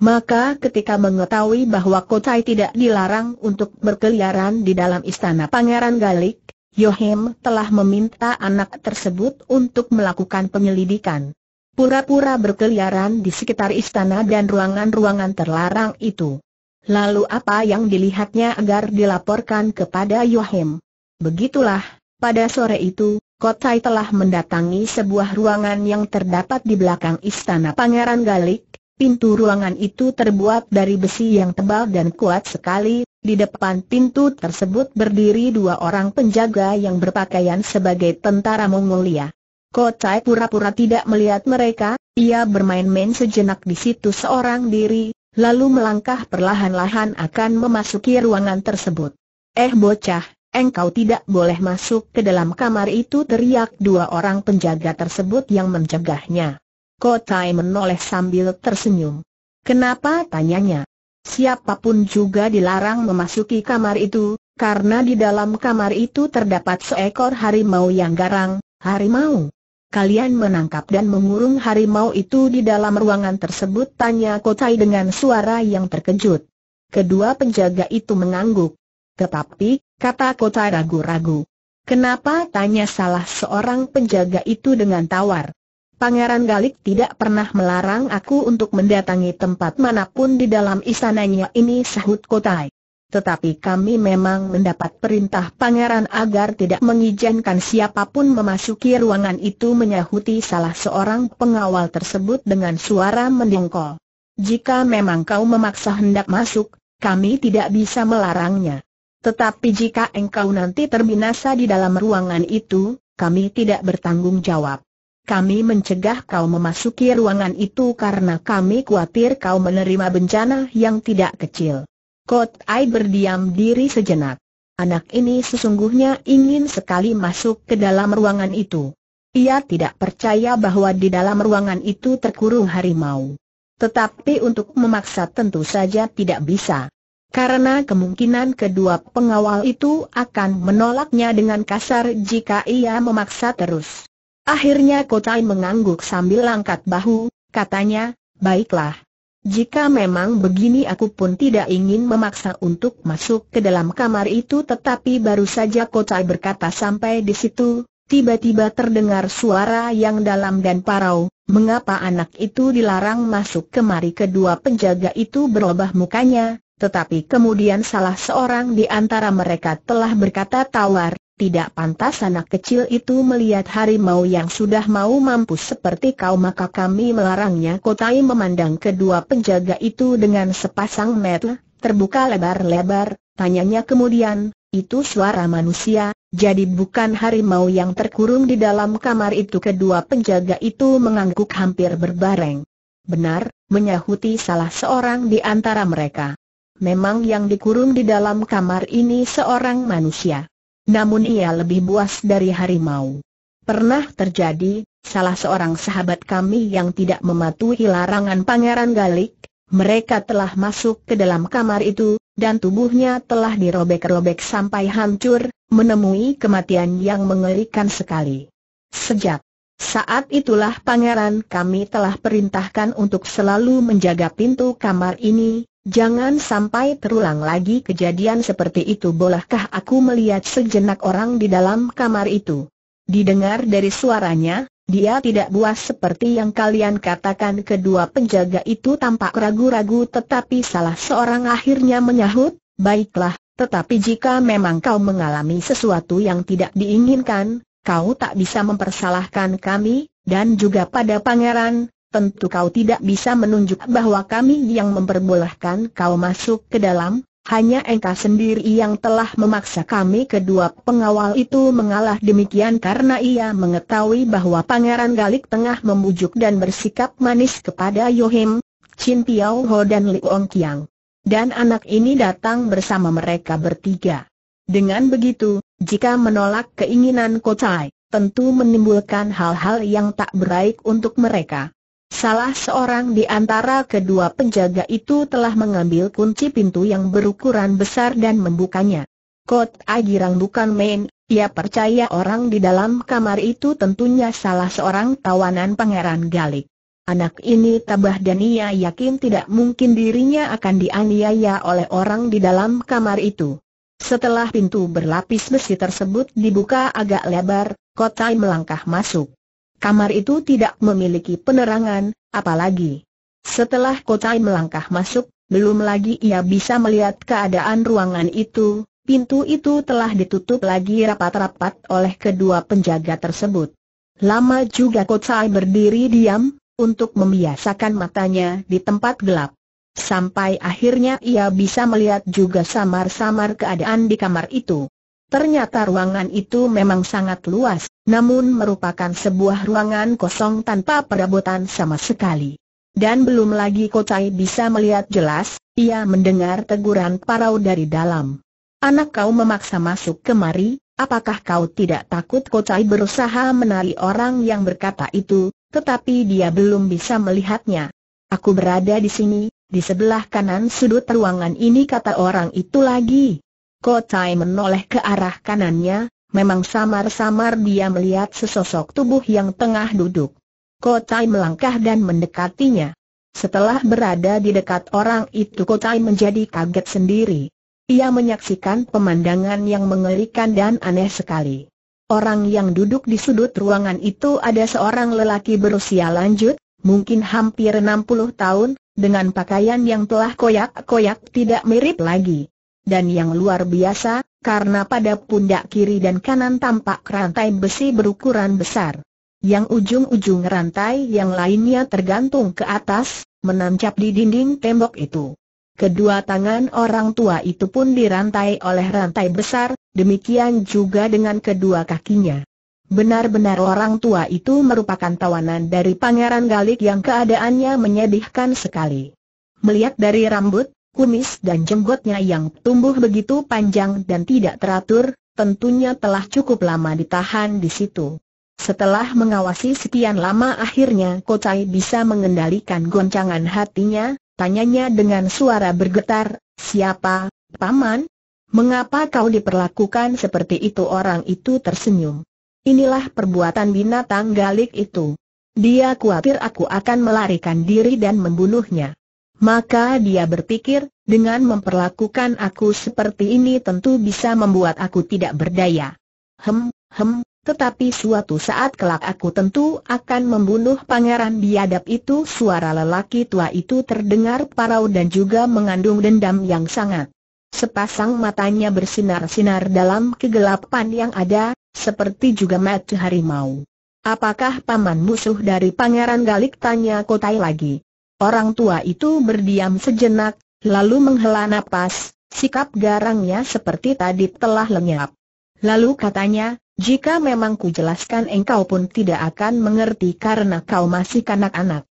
Maka ketika mengetahui bahwa Kotai tidak dilarang untuk berkeliaran di dalam istana Pangeran Galik, Yohim telah meminta anak tersebut untuk melakukan penyelidikan. Pura-pura berkeliaran di sekitar istana dan ruangan-ruangan terlarang itu. Lalu apa yang dilihatnya agar dilaporkan kepada Yohim? Begitulah, pada sore itu, Kotai telah mendatangi sebuah ruangan yang terdapat di belakang istana Pangeran Galik, Pintu ruangan itu terbuat dari besi yang tebal dan kuat sekali, di depan pintu tersebut berdiri dua orang penjaga yang berpakaian sebagai tentara Mongolia. Cai pura-pura tidak melihat mereka, ia bermain-main sejenak di situ seorang diri, lalu melangkah perlahan-lahan akan memasuki ruangan tersebut. Eh bocah, engkau tidak boleh masuk ke dalam kamar itu teriak dua orang penjaga tersebut yang mencegahnya. Kotai menoleh sambil tersenyum. Kenapa tanyanya? Siapapun juga dilarang memasuki kamar itu, karena di dalam kamar itu terdapat seekor harimau yang garang, harimau. Kalian menangkap dan mengurung harimau itu di dalam ruangan tersebut tanya Kotai dengan suara yang terkejut. Kedua penjaga itu mengangguk. Tetapi, kata Kotai ragu-ragu. Kenapa tanya salah seorang penjaga itu dengan tawar? Pangeran Galik tidak pernah melarang aku untuk mendatangi tempat manapun di dalam istananya ini sahut Kotai. Tetapi kami memang mendapat perintah pangeran agar tidak mengizinkan siapapun memasuki ruangan itu menyahuti salah seorang pengawal tersebut dengan suara mendengkol. Jika memang kau memaksa hendak masuk, kami tidak bisa melarangnya. Tetapi jika engkau nanti terbinasa di dalam ruangan itu, kami tidak bertanggung jawab. Kami mencegah kau memasuki ruangan itu karena kami khawatir kau menerima bencana yang tidak kecil. Kot Ai berdiam diri sejenak. Anak ini sesungguhnya ingin sekali masuk ke dalam ruangan itu. Ia tidak percaya bahwa di dalam ruangan itu terkurung harimau. Tetapi untuk memaksa tentu saja tidak bisa. Karena kemungkinan kedua pengawal itu akan menolaknya dengan kasar jika ia memaksa terus. Akhirnya Kotai mengangguk sambil langkat bahu, katanya, baiklah. Jika memang begini aku pun tidak ingin memaksa untuk masuk ke dalam kamar itu tetapi baru saja Kotai berkata sampai di situ, tiba-tiba terdengar suara yang dalam dan parau, mengapa anak itu dilarang masuk kemari kedua penjaga itu berubah mukanya, tetapi kemudian salah seorang di antara mereka telah berkata tawar, tidak pantas anak kecil itu melihat harimau yang sudah mau mampu seperti kau maka kami melarangnya Kotai memandang kedua penjaga itu dengan sepasang mata, terbuka lebar-lebar, tanyanya kemudian, itu suara manusia, jadi bukan harimau yang terkurung di dalam kamar itu kedua penjaga itu mengangguk hampir berbareng. Benar, menyahuti salah seorang di antara mereka. Memang yang dikurung di dalam kamar ini seorang manusia. Namun ia lebih buas dari harimau. Pernah terjadi, salah seorang sahabat kami yang tidak mematuhi larangan Pangeran Galik, mereka telah masuk ke dalam kamar itu, dan tubuhnya telah dirobek-robek sampai hancur, menemui kematian yang mengerikan sekali. Sejak saat itulah pangeran kami telah perintahkan untuk selalu menjaga pintu kamar ini, Jangan sampai terulang lagi kejadian seperti itu bolehkah aku melihat sejenak orang di dalam kamar itu. Didengar dari suaranya, dia tidak buas seperti yang kalian katakan kedua penjaga itu tampak ragu-ragu tetapi salah seorang akhirnya menyahut, baiklah, tetapi jika memang kau mengalami sesuatu yang tidak diinginkan, kau tak bisa mempersalahkan kami, dan juga pada pangeran, tentu kau tidak bisa menunjuk bahwa kami yang memperbolehkan kau masuk ke dalam, hanya engkau sendiri yang telah memaksa kami kedua pengawal itu mengalah demikian karena ia mengetahui bahwa Pangeran Galik tengah membujuk dan bersikap manis kepada Yohim, Chin Piao Ho dan Liu Kiang. Dan anak ini datang bersama mereka bertiga. Dengan begitu, jika menolak keinginan Kocai, tentu menimbulkan hal-hal yang tak baik untuk mereka. Salah seorang di antara kedua penjaga itu telah mengambil kunci pintu yang berukuran besar dan membukanya. Kot Agirang bukan main, ia percaya orang di dalam kamar itu tentunya salah seorang tawanan pangeran Galik. Anak ini tabah dan ia yakin tidak mungkin dirinya akan dianiaya oleh orang di dalam kamar itu. Setelah pintu berlapis besi tersebut dibuka agak lebar, Kotai melangkah masuk. Kamar itu tidak memiliki penerangan, apalagi setelah Kotai melangkah masuk, belum lagi ia bisa melihat keadaan ruangan itu, pintu itu telah ditutup lagi rapat-rapat oleh kedua penjaga tersebut. Lama juga Kotai berdiri diam, untuk membiasakan matanya di tempat gelap. Sampai akhirnya ia bisa melihat juga samar-samar keadaan di kamar itu. Ternyata ruangan itu memang sangat luas, namun merupakan sebuah ruangan kosong tanpa perabotan sama sekali. Dan belum lagi Kocai bisa melihat jelas, ia mendengar teguran parau dari dalam. Anak kau memaksa masuk kemari, apakah kau tidak takut Kocai berusaha menari orang yang berkata itu, tetapi dia belum bisa melihatnya. Aku berada di sini, di sebelah kanan sudut ruangan ini kata orang itu lagi. Kocai menoleh ke arah kanannya, Memang samar-samar dia melihat sesosok tubuh yang tengah duduk. Kotai melangkah dan mendekatinya. Setelah berada di dekat orang itu Kotai menjadi kaget sendiri. Ia menyaksikan pemandangan yang mengerikan dan aneh sekali. Orang yang duduk di sudut ruangan itu ada seorang lelaki berusia lanjut, mungkin hampir 60 tahun, dengan pakaian yang telah koyak-koyak tidak mirip lagi dan yang luar biasa, karena pada pundak kiri dan kanan tampak rantai besi berukuran besar. Yang ujung-ujung rantai yang lainnya tergantung ke atas, menancap di dinding tembok itu. Kedua tangan orang tua itu pun dirantai oleh rantai besar, demikian juga dengan kedua kakinya. Benar-benar orang tua itu merupakan tawanan dari Pangeran Galik yang keadaannya menyedihkan sekali. Melihat dari rambut, kumis dan jenggotnya yang tumbuh begitu panjang dan tidak teratur, tentunya telah cukup lama ditahan di situ. Setelah mengawasi sekian lama akhirnya Kocai bisa mengendalikan goncangan hatinya, tanyanya dengan suara bergetar, siapa, paman? Mengapa kau diperlakukan seperti itu orang itu tersenyum? Inilah perbuatan binatang galik itu. Dia khawatir aku akan melarikan diri dan membunuhnya. Maka dia berpikir, dengan memperlakukan aku seperti ini tentu bisa membuat aku tidak berdaya. Hem, hem, tetapi suatu saat kelak aku tentu akan membunuh pangeran biadab itu Suara lelaki tua itu terdengar parau dan juga mengandung dendam yang sangat Sepasang matanya bersinar-sinar dalam kegelapan yang ada, seperti juga mata harimau Apakah paman musuh dari pangeran Galik tanya Kotai lagi Orang tua itu berdiam sejenak, lalu menghela nafas. sikap garangnya seperti tadi telah lenyap. Lalu katanya, jika memang ku jelaskan engkau pun tidak akan mengerti karena kau masih kanak kanak